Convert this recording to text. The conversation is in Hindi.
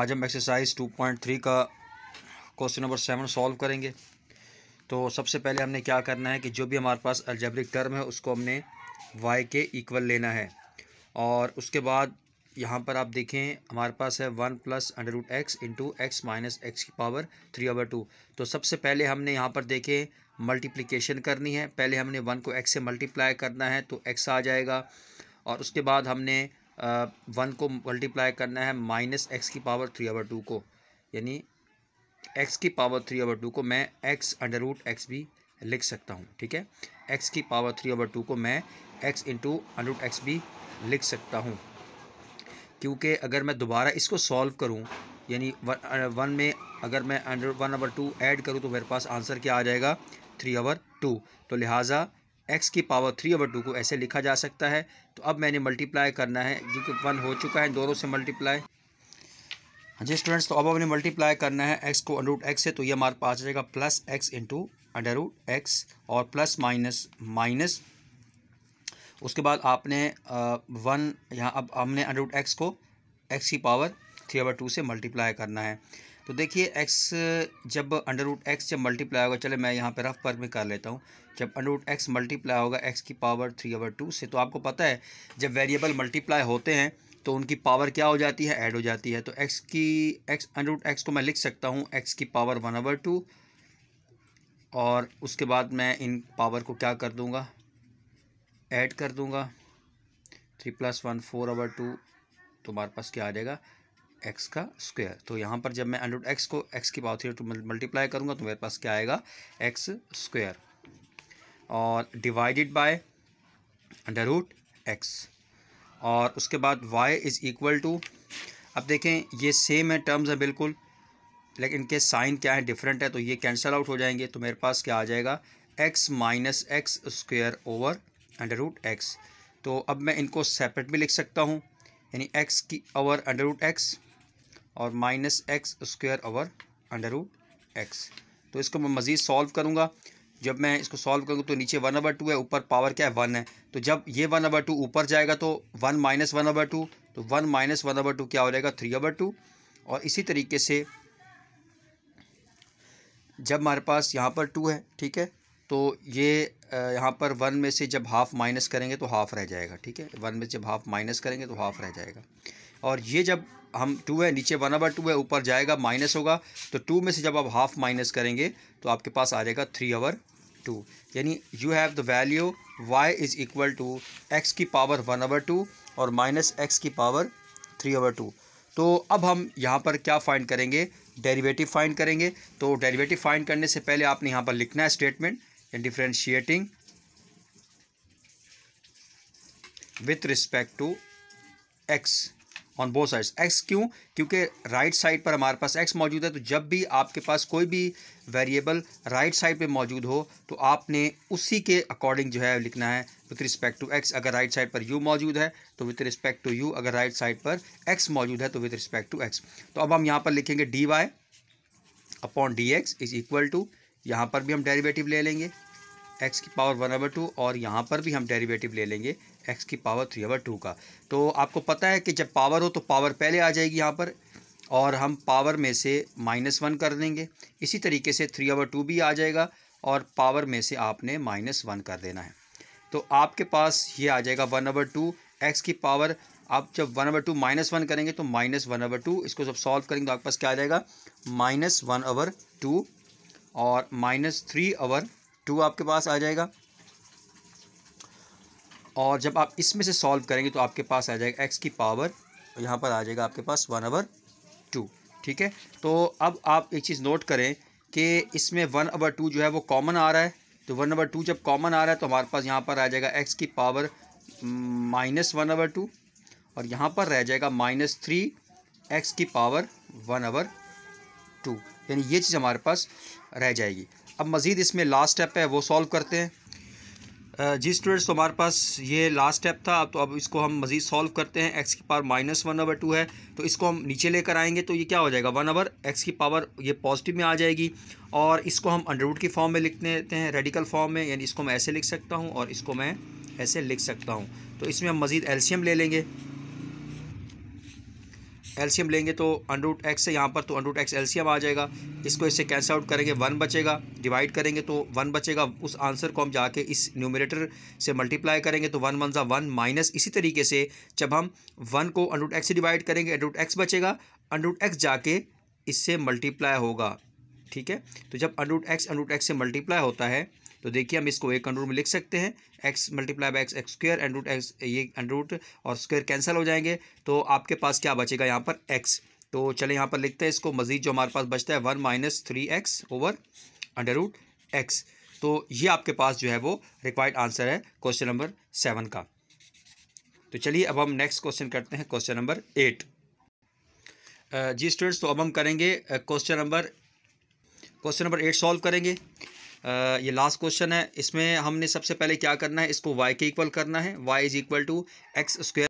आज हम एक्सरसाइज 2.3 का क्वेश्चन नंबर सेवन सॉल्व करेंगे तो सबसे पहले हमने क्या करना है कि जो भी हमारे पास अल्जेब्रिक टर्म है उसको हमने वाई के इक्वल लेना है और उसके बाद यहाँ पर आप देखें हमारे पास है one plus under root x into x minus x की पावर थ्री ओवर टू तो सबसे पहले हमने यहाँ पर देखें मल्टीप्लिकेशन करनी है पहले हमने वन को एक्स से मल्टीप्लाई करना है तो एक्स आ जाएगा और उसके बाद हमने वन को मल्टीप्लाई करना है माइनस एक्स की पावर थ्री ओवर टू को यानी एक्स की पावर थ्री ओवर टू को मैं एक्स अंडर रूट एक्स भी लिख सकता हूँ ठीक है एक्स की पावर थ्री ओवर टू को मैं x into under root x भी लिख सकता हूँ क्योंकि अगर मैं दोबारा इसको सॉल्व करूँ यानी वन में अगर मैं under one over two add करूँ तो मेरे पास आंसर क्या आ जाएगा थ्री ओवर टू तो लिहाजा एक्स की पावर थ्री ओवर टू को ऐसे लिखा जा सकता है तो अब मैंने मल्टीप्लाई करना है क्योंकि वन हो चुका है दोनों से मल्टीप्लाई हाँ जी स्टूडेंट्स तो अब हमने मल्टीप्लाई करना है एक्स को अंडरूट एक्स से तो ये हमारे पास आ जाएगा plus x into under root x और प्लस माइनस माइनस उसके बाद आपने वन यहाँ अब हमने अंडरूट एक्स को एक्स की पावर थ्री ओवर टू से मल्टीप्लाई करना है तो देखिए एक्स जब अंडर रूट एक्स जब मल्टीप्लाई होगा चले मैं यहाँ पे रफ पर में कर लेता हूँ जब अंडर रूट एक्स मल्टीप्लाई होगा एक्स की पावर थ्री ओवर टू से तो आपको पता है जब वेरिएबल मल्टीप्लाई होते हैं तो उनकी पावर क्या हो जाती है ऐड हो जाती है तो एक्स की एक्स अंडर रूट एक्स को मैं लिख सकता हूँ एक्स की पावर वन ओवर टू और उसके बाद मैं इन पावर को क्या कर दूँगा ऐड कर दूँगा three plus one four over two तुम्हारे पास क्या आ जाएगा एक्स का स्क्वायर तो यहाँ पर जब मैं अंडर एक्स को एक्स की पावर थ्री टू मल्टीप्लाई करूँगा तो मेरे पास क्या आएगा एक्स स्क्वायर और divided by under root x और उसके बाद वाई इज़ इक्वल टू अब देखें ये सेम है टर्म्स है बिल्कुल लेकिन इनके साइन क्या है डिफरेंट है तो ये कैंसल आउट हो जाएंगे तो मेरे पास क्या आ जाएगा x minus x square over under root x तो अब मैं इनको सेपरेट भी लिख सकता हूँ यानी एक्स की ओवर अंडर रूट एक्स और minus x square over under root x तो इसको मैं मज़ीद सॉल्व करूँगा जब मैं इसको सॉल्व करूँगा तो नीचे वन ओवर टू है ऊपर पावर क्या है वन है तो जब ये वन ओवर टू ऊपर जाएगा तो one minus one over two तो one minus one over two क्या हो जाएगा थ्री ओवर टू और इसी तरीके से जब हमारे पास यहाँ पर टू है ठीक है तो ये यहाँ पर वन में से जब हाफ़ माइनस करेंगे तो हाफ़ रह जाएगा ठीक है वन में जब हाफ़ माइनस करेंगे तो हाफ़ रह जाएगा और ये जब हम टू है नीचे वन अवर टू है ऊपर जाएगा माइनस होगा तो टू में से जब आप हाफ माइनस करेंगे तो आपके पास आ जाएगा थ्री अवर टू यानी you have the value y is equal to x की पावर वन अवर टू और माइनस एक्स की पावर थ्री अवर टू तो अब हम यहाँ पर क्या फाइंड करेंगे डेरिवेटिव फाइंड करेंगे तो डेरिवेटिव फाइंड करने से पहले आपने यहाँ पर लिखना है statement differentiating with respect to x on both sides x क्यों क्योंकि राइट साइड पर हमारे पास एक्स मौजूद है तो जब भी आपके पास कोई भी वेरिएबल राइट साइड पे मौजूद हो तो आपने उसी के अकॉर्डिंग जो है लिखना है विथ रिस्पेक्ट टू एक्स अगर राइट साइड पर यू मौजूद है तो विथ रिस्पेक्ट टू यू अगर राइट साइड पर एक्स मौजूद है तो विथ रिस्पेक्ट टू एक्स तो अब हम यहाँ पर लिखेंगे d y upon d x is equal to यहाँ पर भी हम डेरीवेटिव ले लेंगे एक्स की पावर वन ओवर टू और यहाँ पर भी हम डेरीवेटिव ले लेंगे एक्स की पावर थ्री अवर टू का तो आपको पता है कि जब पावर हो तो पावर पहले आ जाएगी यहाँ पर और हम पावर में से माइनस वन कर देंगे इसी तरीके से थ्री अवर टू भी आ जाएगा और पावर में से आपने माइनस वन कर देना है तो आपके पास ये आ जाएगा वन अवर टू एक्स की पावर आप जब one over two minus one करेंगे तो माइनस वन अवर टू इसको जब सॉल्व करेंगे तो आपके पास क्या आ जाएगा माइनस वन अवर टू और माइनस थ्री अवर टू आपके पास आ जाएगा और जब आप इसमें से सॉल्व करेंगे तो आपके पास आ जाएगा एक्स की पावर यहाँ पर आ जाएगा आपके पास वन आवर टू ठीक है तो अब आप एक चीज़ नोट करें कि इसमें वन अवर टू जो है वो कॉमन आ रहा है तो वन अवर टू जब कॉमन आ रहा है तो हमारे पास यहाँ पर आ जाएगा एक्स की power minus one over two और यहाँ पर रह जाएगा माइनस थ्री एक्स की पावर वन आवर टू यानी ये चीज़ हमारे पास रह जाएगी अब मज़ीद इसमें लास्ट स्टेप है वो सॉल्व करते हैं जी स्टूडेंट्स तो हमारे पास ये लास्ट स्टेप था तो अब इसको हम मज़ीद सॉल्व करते हैं एक्स की power minus one over two है तो इसको हम नीचे लेकर आएंगे तो ये क्या हो जाएगा वन ओवर एक्स की पावर ये पॉजिटिव में आ जाएगी और इसको हम अंडरवुड की फॉर्म में लिखते हैं रेडिकल फॉर्म में यानी इसको मैं ऐसे लिख सकता हूँ और इसको मैं ऐसे लिख सकता हूँ तो इसमें हम मज़ीद एल्शियम ले लेंगे एलसीएम लेंगे तो अंडरूट एक्स से यहाँ पर तो अंडरूट एक्स एलसीएम आ जाएगा इसको इससे कैंसिल आउट करेंगे वन बचेगा डिवाइड करेंगे तो वन बचेगा उस आंसर को हम जाके इस न्यूमिनेटर से मल्टीप्लाई करेंगे तो वन वन ज़ा वन माइनस इसी तरीके से जब हम वन को अंडरूट एक्स से डिवाइड करेंगे अंडरूट एक्स बचेगा अनरूट एक्स जाके इससे मल्टीप्लाई होगा ठीक है तो जब अंडरूट एक्स अंडरूट एक्स से मल्टीप्लाई होता है तो देखिए हम इसको एक अंडरूट में लिख सकते हैं x multiply by x x square root x ये अंडरूट और स्क्वेयर कैंसिल हो जाएंगे तो आपके पास क्या बचेगा यहाँ पर एक्स तो चलें यहाँ पर लिखते हैं इसको मजीद जो हमारे पास बचता है one minus three x over under root x तो ये आपके पास जो है वो रिक्वायर्ड आंसर है क्वेश्चन नंबर सेवन का तो चलिए अब हम नेक्स्ट क्वेश्चन करते हैं क्वेश्चन नंबर एट जी स्टूडेंट्स तो अब हम करेंगे question number question number eight solve करेंगे ये लास्ट क्वेश्चन है इसमें हमने सबसे पहले क्या करना है इसको वाई के इक्वल करना है y is equal to x square